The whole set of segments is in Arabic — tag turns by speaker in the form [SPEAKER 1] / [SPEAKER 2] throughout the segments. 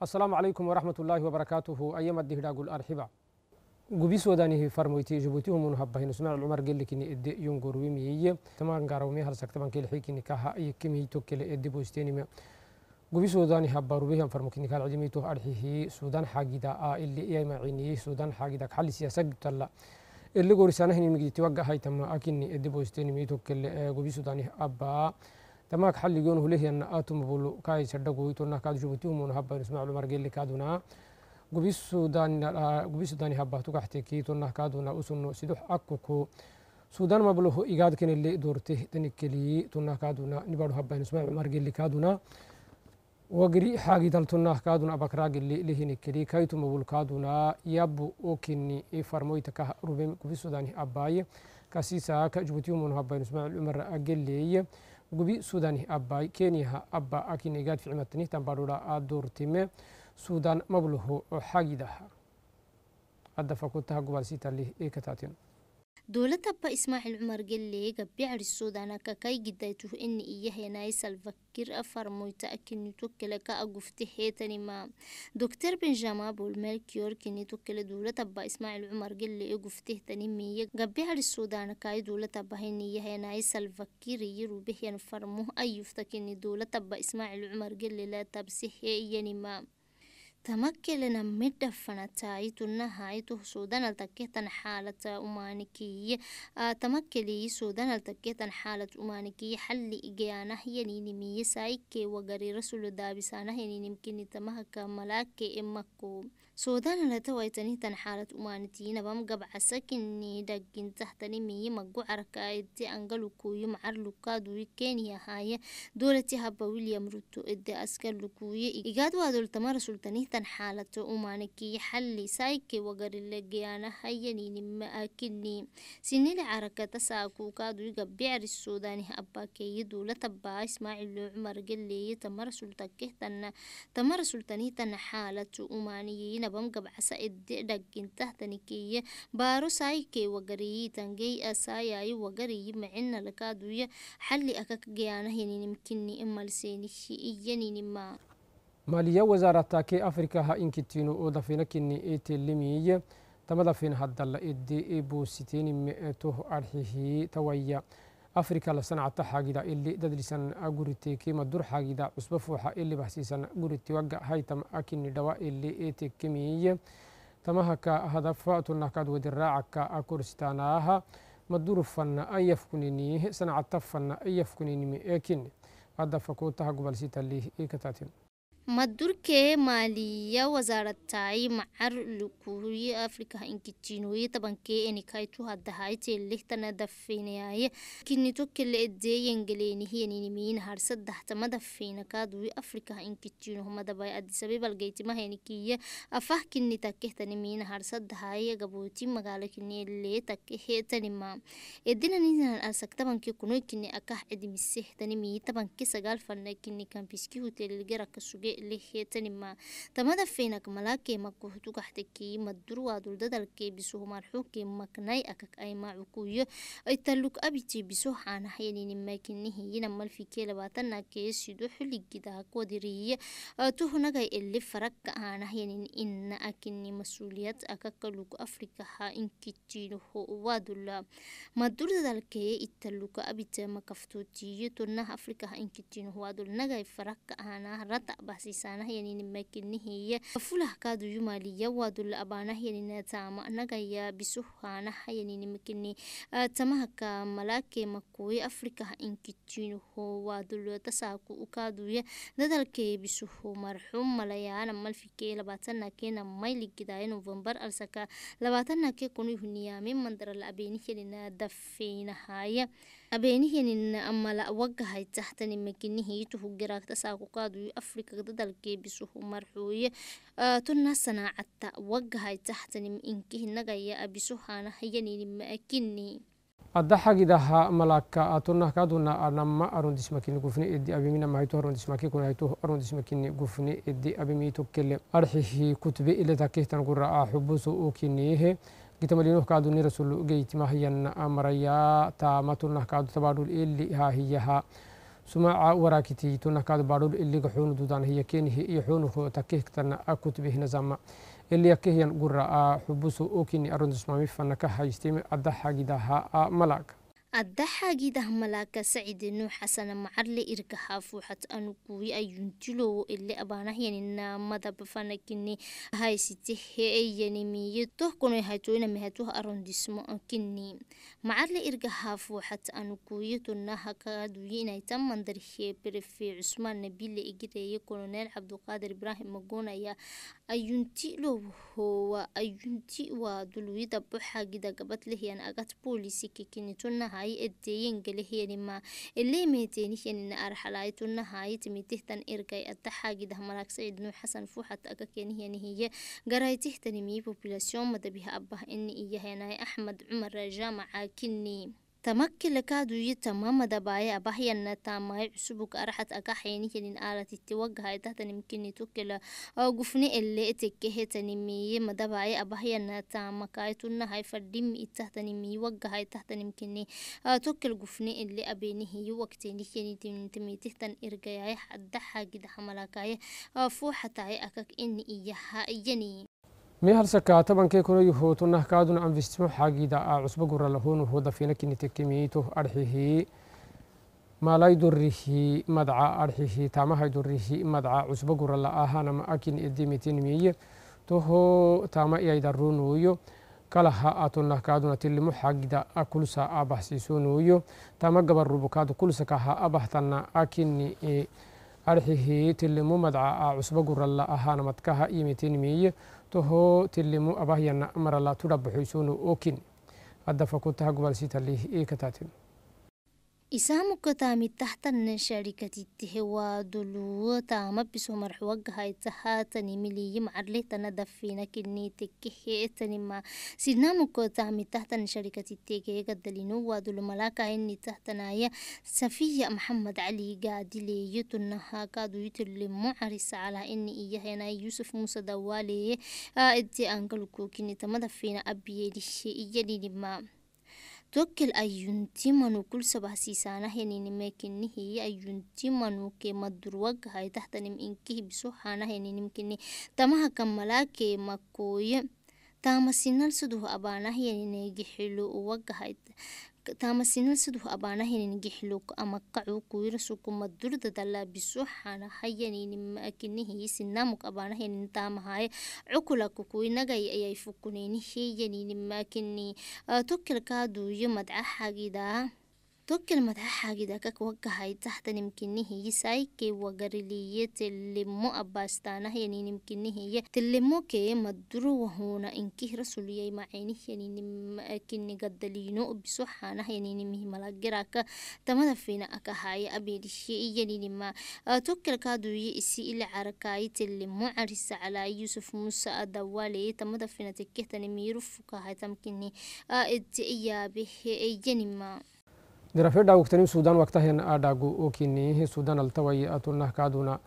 [SPEAKER 1] السلام عليكم ورحمة الله وبركاته أيام الدهدا قول أرحبا قبي سوداني هي فرمويتي جبوتي هم نحب نهبه سمع العمر قال لك إني إدي ينقر ويمي تمان هرسك هل كل كيل حيكي نكاها أي كمي توكيل إدي بوستيني قبي سوداني هبارو بيهم فرموكي نكال عجمي توه أرحيه سودان حاقيدا آ آه، اللي إيا معينيه سودان دا حل سياسة قبتالله اللي قرسانه هني نمجد توقع هاي تما أكيني إدي بوستيني ميتوكيل قبي آه، سوداني أبا تماك حل يونه ليه أن آتوم بول كاي سردقو يتونا كاد جمتيهم ونهبا نسمع مرجل قيل كادونا قبيس سودان قبيس سودان هبا تقحتي كي تونا كادونا أسنو سيدوح أكوكو سودان ما بلوه إيجاد كن اللي دورته تنكلي تونا كادونا نبارو هبا نسمع مرجل قيل كادونا وقري حاجة دلتنا كادونا بكراج اللي ليه نكلي كاي توم بول كادونا يب أوكني إفرموي تكه ربما قبيس سودان أباي كاسيسا كجبتيهم ونهبا نسمع مرجل قيل gubi suudani abbay keniyaha abba akinegad ficmatani tambarura adurtime suudan mabluhu xagidaha adda fakultaha gobalsitali ekatatin
[SPEAKER 2] دولة أبا إسماعيل عمر قال لي قبع السودان كاي جدايته إن إيه يناي سلفكر أفرموي تأكن توكل كأقفت حيتني ما دكتور بنجاما بول ملكيور كني توكل دولة أبا إسماعيل عمر قال لي قفته تني مي قبع السودان كاي دولة أبا ان إيه يناي سلفكر يرو اي يفتك أيفتكني دولة أبا إسماعيل عمر قال لي لا تبسي يعني ما تمكلنا مدفنا تايتنا هايتو سودان التكيتن حالة أمانكي آه، تمكلي سودان التكيتن حالة أمانكي حل إجيانا هي نينمي سايكي وغري رسول دابسانا هي نينمكني تمهك ملاكي إمكو سودان لا توي تني تن حالة أمان تينا بام قب عسكني دقين تحتني مي مجو عركة إدي أنجلو كوي معر لقاد ويكيني هاي دولة هبا ويليام روتو إدي أسكر لكوي إيجاد وادول تمر سلطاني تن حالة أمان حل سايك وجر اللي جانا هاي نيني ما أكني سن العركة تساقو كاد ويجب بعر السوداني أبا كي دولة تبا إسماعيل عمر قلي تمر سلطك تن تمر سلطاني تن حالة أمانيين تبم قب عسى إدد جن تهتني كي بارو ساي كي وجري تنجي أساي أي وجري مع إن لكادو يا حل أكك جانا هني نمكني إما لسيني شيء يني ما
[SPEAKER 1] ماليا وزارة كي أفريقيا ها إنك تينو أو دفينا كني إيت لمية تمدفين هدلا إدي إبو ستين مئته أرحيه تويا afrika lasanaca xaagida ili dadlisan aguriti kima xaagida cusba fuuxa ili bahsiisan guriti wagga haytam akini dhawa ili iti kimiye tamahaka hadafatunakad wadi raacaka akorstanaaha madurfanna ayafkuniniih sanacata fanna ayafkuninimi ekini adafakuutaha gobalsitalih ikatatin
[SPEAKER 2] madurkee maaliya wasaaradaai macar lukuriya afrikaha inkijinoye tabankee enikaitu hadahaytee lixtana dafeenayaye kinitokele edeeyengeleenihiyaninimin harsadahtamada feenakaadui afrikaha inkijinoho madabai adisabebalgaytimahaenikiya afah kinitakkehtanimiin harsadahaye gabooti magaala kineelee takkehetanima edinaninan arsak tabankee kunoykine akah edimisehtanimi tabankee sagaal fana kine kampiski hotelelgeraka اللي تنما تمدا فينك ملاكي مكوهتو كحتكي مدروا دول ددلكي بسوه مرحوكي مكناي أكك أي ما عكوية أي تلوك أبيتي بسوه عن حياني نماكنه ينمال في كيلا باتنا كيسيدو حلق جدا كودرية أه، تهنغي اللي فرق عن حياني إن أكني مسؤوليات أكك لوك أفريكا ها إنكتينه وادولا مدور ددلكي التلوك أبيتي مكفتوتي تنه أفريكا ها إنكتينه وادول نغي فرق عن رتأ xasiisaanahyani makinihiya fulahkaadu yumaliya waadu la abaanahyani taama nagaya bisuhaanahayanini makini tamahaka malaake makuuya afrikaha inkitinuho waadulatasaku dadalkee bisuho marxum malayaana malfikee labaatanakena mayligidaayo novembar alsaka labaatanake kunihuniyaame mandarala abeenihyani dafeynahaya abeenihinin amala wagahay tahtani makinihituhu giraagta saakuqaaduyu afrikagda dalkeebisuhu marxuuye tuna sanaacatta wagahay tahtanim inkihinagaya abisuhana hayaninima akini
[SPEAKER 1] adaxagidaha malaka atunakaduna anama arundismakini gufni edi abimina mahaitu arundismaki kunaitu arundismakini gufni edi abimiitu kele arxihi kutbe ile takihtan gura a xubusu ukiniyehe قتملينوه كادو نرسل قيت ما هي أمريا تامتنا كادو تبادل إلي ها هي ها سماع وراكتي تنا كادو بادل إلي قحون دودان هي كينه يحونه تكيه كتنا أكتبه نزامة اللي يكيه ينقر حبوسو أوكيني أرون دسمامي آه، ملاك
[SPEAKER 2] addaxaagiidah malaaka sacide nuux xasana macarle irka haafuuxad anu kuwi ayuntilowo ile abaanahyaani naamada bafanakine haysite heeyanimiye tohkonoy haytoynamehatuh arondismo ankine macarle irka haafuuxad anu kuwiye tonaha kaaduye inayta mandar heeberefe cusmaan nabile igireeye koloneel cabduqaadir ibraahim magoonaya ayuntilowo hoowa ayunti waa dulwida boxaagida gabadlehyan agad booliisi kikinitona هاي الدين قليه ينما اللي ميتينيش ينين أرحلايتون هاي تميته تن إرقاي التحاقي ده ملاك سعيد نو حسن فو حتى أكاك ينهي ينهي غراي تهتنمي بوبلاسيون مدبيها أبه إني إيهيناي أحمد عمر جامعة كني تمكي لكادو يتمام دبايا بحيا نتاما عسبك أرحت أكحيني كلين آلتي توجه تهتني ممكن توكلا أو قفني اللي اتكه تنمية مدبايا بحيا ما كايتونا هاي فردم اتهتني مي وجه تهتني ممكن آه توكل قفني اللي أبيني هي وقتين كلين تمتمي تهتن إرجعي حد حاجد حملاكاي آه فوحة أكك إني إياها إياني
[SPEAKER 1] mi halsaka tabankee kuna yuhutu nahkaadun anfistimo xaagida a cusba gura lahun wuhu dafina kinitekkimiito arxihi maalay durrihi madca arxihi taamahay durrihi madca cusba gura la'aahanama akin idimitin miye toho taama iyaydarunuuyo kalaha atu nahkaaduna tilimo xaagida akulsa abahsiisunuuyo taama gabarubukaadu kulsakaha abahtana akini arxihi tilimo madca a cusba gura la'aahanamad kaha imitin miye toho tilimu abahyana amara la tudhabaxoysonu okin hadda fakuntaha gobalsiitali ee ka taatin
[SPEAKER 2] إسامو كتامي تحت الشركة التهوى دلو تاما بسو مرحوق هاي تحاتني ملي يمعر يمعرلي تندفينا كني تكيحي تني ما سينامو كتامي تحت الشركة التهوى قدلينو ودلو ملاكا إني تحت نايا سفية محمد علي قادلي يتنها كادو يتلي معرس على إني إياه هنا يوسف موسى دوالي آه إدي أنقلكو كني تمدفينا أبيلي إيه لما tokkel ayyuntimanu kul sabahsiisaanaheninime kinihiyi ayyuntimanu kee madurwagahay tahtanim inkihibiso haanaheninimkini kini tamaha kamalakee makoye taamasinal suduh abaanahiyaninegixilo uwagahay taamasinan sinansaduhu abaanahaynin gixluuq ama qacu kuyrasukuma durdada laabisu hayanini maakinihiisi naamuk abaanahaynin taamahaye cukulaku kuinagay ayay fukunayni heyanini maakini tukilkaa duuyo madcaxagidaa توكل مدح حاجة ده كك وجه هاي تحت نمكن هي يساي كي وجر اللي مو أباستانة يعني نمكن هي تلم مو كي مدرو وهونا إن كه رسول يي معينه يعني نمكن قد لينو بسوحانة يعني نمه ملاجرا ك تمد فينا أك هاي أبي الشيء يعني نما توكل كادو يسي إلى عركاي تلم مو عرس على يوسف موسى الدوالي تمد فينا تكه تنميرف كهاي تمكنه آه، أتيابه إيه، يعني نما
[SPEAKER 1] girafe daawugtani sudan waktahen a daagu okinihi sudan altawai atunah kaaduna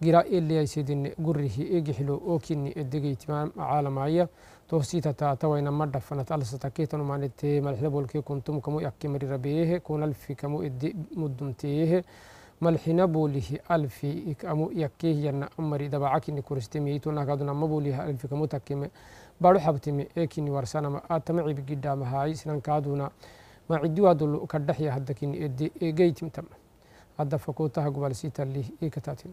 [SPEAKER 1] gira eliaisidine gurihi egixilo okini edegeytima caalamaya toositata tawaina madhafanat alsatakiitanumanete malxidabolke kuntum kamu yakimarirabeyehe kun alfi kamu ede mudumteyehe malxina boolihi alfi ikamu yakkehiyana amari dabacakini kuristemiyeitunahkaaduna maboolihi alfi kamu takkime baro xabtime ekini warsanama atama cibigidhamahaai sinan kaaduna macidiwaadolu ka dhexya hadda kin egeyitimtam hadda fakultaha gobalsitalih ikatatin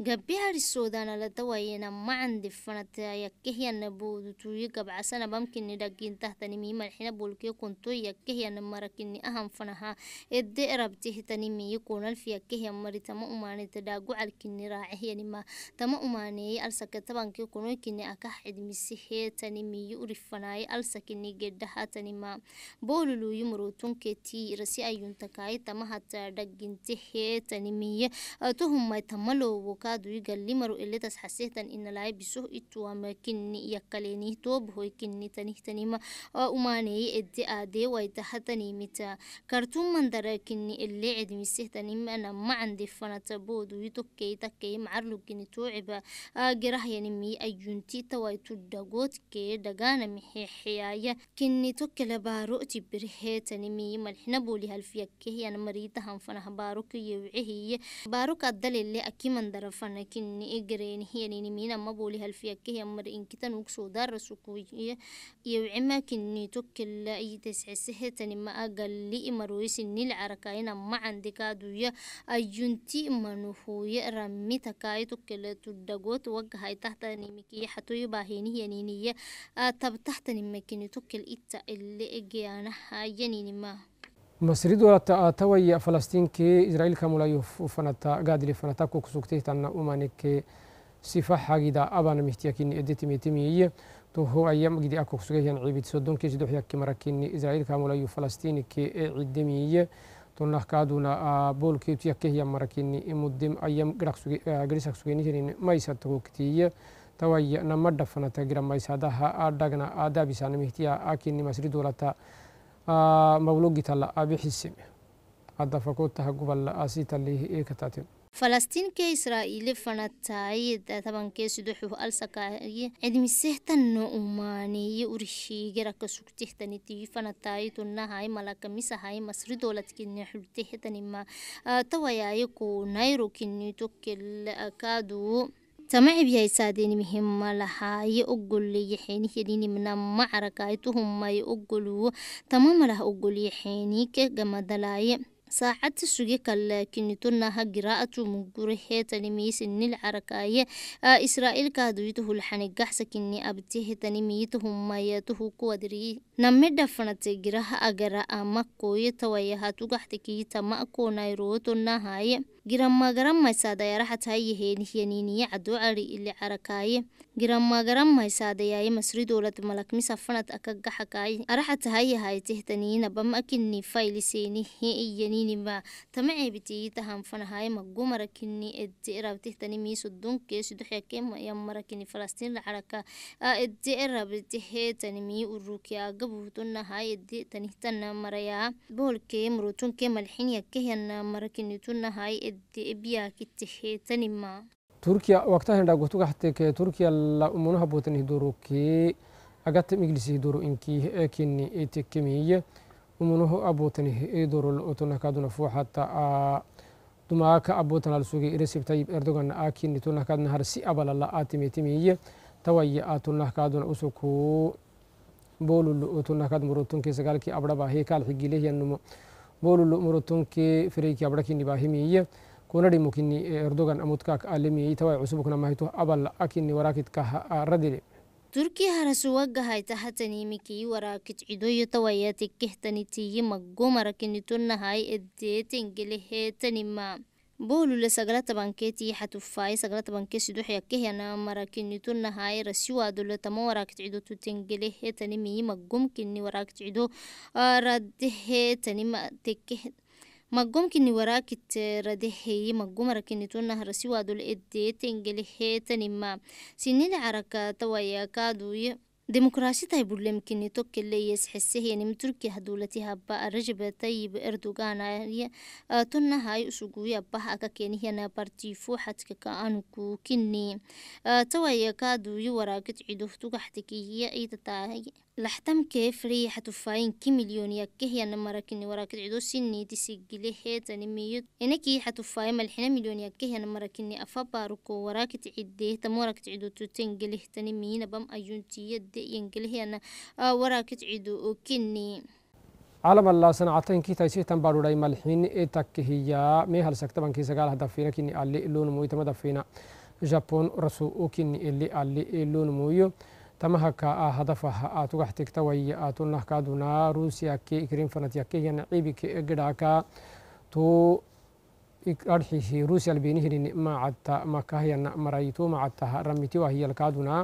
[SPEAKER 2] gabbiha risoodanalatawayeena macandifanatyakkehyana boodutuuye gabcasana bamkini dhagintahtanimiimalxina bolkee kontoy yakkehyana marakini ahanfanaha edde rabtihitanimiye konalfi yakkehya mari tama umaaneta dhaagucalkini raacehenima tama umaaneeye alsaka tabankee konoykini akah cidmiseheetanimiye urifanaaye alsakini gedhahatanima booluluuye marootonkeetii rasi ayuntakaaye tamahataa dhaginteheetanimiye atuhumay tamaloowoka قادويقا اللي مرو اللي تس حسيه تن إن لاي بسوه إتوا ما كني يكاليني توب هوي كني تنه تنه وما ني إدي آدي ويتها تنه متا كارتون من دارا كني اللي عد مسيه تنه ما أنا ما عندي فانا تبود ويتوكي تكي معرلو كني توعبا جراح آه، يعني مي أجنتي تواي تدقوت كي دقانا محي حيايا كني توكي لبارو تبرهي تنه مي ملحنا بولي هالفيا كي يعني مريتهم فانا بارو كي يوعيه بارو كدل اللي أكي من دارف فنكن إجرين هي يعني نمينا ما بولي هل فيك هي مر إن كتن وكسو دار سكوية يوعما كني توكل أي تسع سهة ما أقل لي مرويس إني العركاين ما عندك أدوية أيونتي منوفو يرمي تكاي توكل تدقوت وقهاي تحت نمكي حتو يباهين هي يعني نية آه، تب تحت نمكي توكل إتا اللي إجيانا هاي يعني ما
[SPEAKER 1] masridola ta'a tawayya falastinkee israa'iilka mulayu ufanata gaadile fanata kukusugtee tanna umaneke sifa hagida abana mihtiyakinni edetimitimiye toho ayam gidi akuksugeyan ciibid sodonkee sidoxyakki marakinni israa'iilka mulayu falastinike e ciddemiye tonnah kaaduna boolkeetuyakkehiyan marakinni imuddim ayam girisaksugenihirin maysatagoktiye tawayya namadha fanata gira maysadaha adhagna aadabisanamihtiya akinni masridolata آه، مولوجيتا لا أبي آه، حسيم هذا فكوت هجوب أسيت آه، اللي هي إيه كتاتين
[SPEAKER 2] فلسطين كي إسرائيل فنتايد طبعا كي سدوحه ألسكاي عدمي سهتن نؤماني أرشي جرك سكته تنتي فنتايد النهاي ملاك مسهاي مصر دولة كن حلته تنما توايا يكون نيرو كن تكل كادو tama samacibyahisaadini mihimalahaye ogoleyaheni yedinimnama carakaytuhumaye ogoluwo tama malah ogolyahenike gamadalaye saacati suge kalaakinitonaha giraa'atu mugurahetanimiisinil carakaaye aa israa'il kaaduyituhulxanigaxsakini abtihetanimiitahummayatuhukuwadrii name dhafanate giraha agara ama koye tawayahatugaxtikiyi tama koonayrotonahaye جرام ما جرام ما سادة يا رحت هاي هي نهي نيني عدو عري اللي عركاية سادة هيسادياي مصري دولة ملك مسافنة أكجا حكاي أرحت هاي هاي تهتنين بمأكني سيني هي إيانيني ما تمعي بتي تهم فنهاي مجو مركني الدئرة بتهتني ميس الدون كيس دحيا كيم يم مركني فلسطين الحركة الدئرة بتهي تنمي الروكيا قبوتن هاي الدئ تنهتن مريا بول كيم روتون كيم الحين يكهن مركني تن هاي الدئ بيا كتهي ما
[SPEAKER 1] تركيا وقتها هندا قلت حتى تركيا لا أمونها بوتن هدورو كي أجت مجلس هدورو إنكي كني إتكمية أمونه أبوتن هدورو لأتونا كادونا فو حتى دماك أبوتن السوقي رسيب طيب إردوغان آكين تونا كادونا هرسي أبلا لا آتمي تمية توي آتونا كادونا أسوكو بولو لأتونا كاد مروتون كي سقالكي أبدا باهي كالحقي ليه ينمو بولو لأمروتون كي فريكي أبدا كي نباهي مية كوندي مكيني اردوغان erdogan علمي يتوى tawai cusubu kuna ابل اكيني akinni waraakit ka
[SPEAKER 2] تركي هرسو وجهاي تحتني مكي وراكت عدوية تواياتي كهتني تي مقومرا كني تنهاي اديتن جلهتني ما بولو لسجلة بانكيتي حتوفاي سجلة بانكي سدوح كهي أنا مرا كني تنهاي رسيوا دولة تما وراكت عدو تتنجله تني مي مقوم كني وراكت عدو آه، رده تني ما تكه كني وراك تردحي مجم ركن تونا هرسي وادو الإدي تنجلحي تنما سنين عركة توايا كادوي ديمقراسي طيب اللي يمكن توك اللي يسحسه يعني من تركيا دولتها بقى رجب طيب إردوغان يعني آية، آه، تونا هاي أسوقوية بها أكاك يعني هنا بارتي فوحات كأنكو كني آه توايا كادو يوراك تعيدو فتوك حتكي هي أي تتاهي لحتم كيف ري حتوفاين كي مليون يكه يا نمرا كني وراك تعدو سني تسجلي هيت انميت انكي حتوفاين ملحنا مليون يكه هي نمرا كني افا باروكو وراك تعدي تمورك تعدو توتين جلي تنمين بام ايونتي يد ينجلي هنا آه، وراك تعدو كني
[SPEAKER 1] عالم الله صنعتين كي تيسي تنبارو راي ملحين ايتك هي مي هل سكتبان كي سقال هدفينا كني اللي اللون مويتما دفينا جابون رسو اوكي إلي ألي اللون مويو tamahaka a hadafaha aat ugax tigta wayi aatunahkaduna ruusiyakke ikrin fanatyakke naciibike egedhaka tu arxihi ruusiya benihirin macata makahiyana maray tu macataha ramitiwa hiyalkaaduna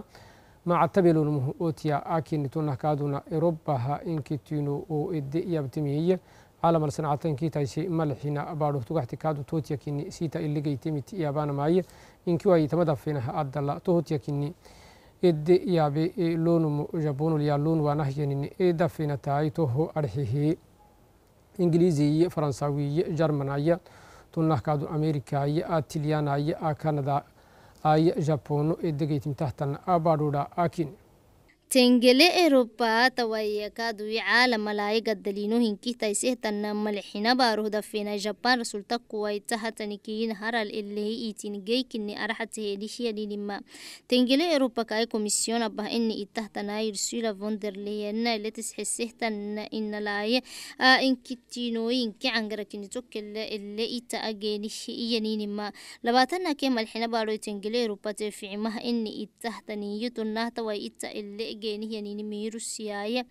[SPEAKER 1] macata belonmu otiya akini tunahkaduna erobaha inkitinu o ede yabtimiy عالم الصناعتين كي تايسي ملحنا بارو توغحت كادو توتيا كيني سيتا اللي جيتمت يابانا ماي إنكي واي تمدفينها أدلا توتيا كيني إد يابي لون جبون ليا لون ونهجن إد في نتايته أرحيه إنجليزي فرنساوي جرمانية تنه كادو أمريكاية أتليانية أكندا أي جابون إد جيتم تحتنا أباروا أكين tengele eropa
[SPEAKER 2] tawayakadui caalamalayaga daliinohinkih taisehtanna malexinabarohdafena japan rasulta kuwaitahatanikiin haral elehi itingeykini araxatehedihiyadinima tengele eropa kae komisiyon abah ini itahtanayir sula vonderleyana letisxesehtanna inalaye a inkitinoyinki cangarakinitokele ele ita agenihi iyaninima labatanake malexinabaroy tengele eropa teficimaha ini itahtaniyitunah taway ita ele geenihyanini rusiyaaya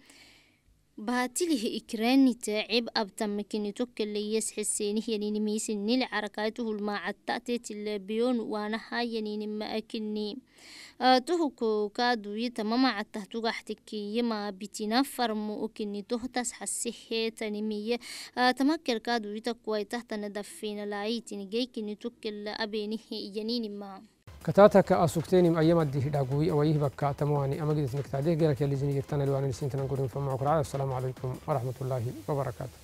[SPEAKER 2] baatilihi ikraanita cib abtamakinitokaleiyas xeseenihyanini miisinil carakaytu hulmaacatta'teetilabiyon waanahayanini ma'akini tuhuko kaaduyita mamacatah tugaxtikiye maabitina farmo okinitohtas xasiheetanimiye tamakel kaaduyita kuwaitahtana dafina laayitinigeykinitokela abeenihi iyaninimaa
[SPEAKER 1] كتاتا كأسوكتين من أيام الديه أو أيه بكا تمواني أما قد اسمك تعديه غيرك يلي جنيه يكتان الواني سنتنا نقول فمعك السلام عليكم ورحمة الله وبركاته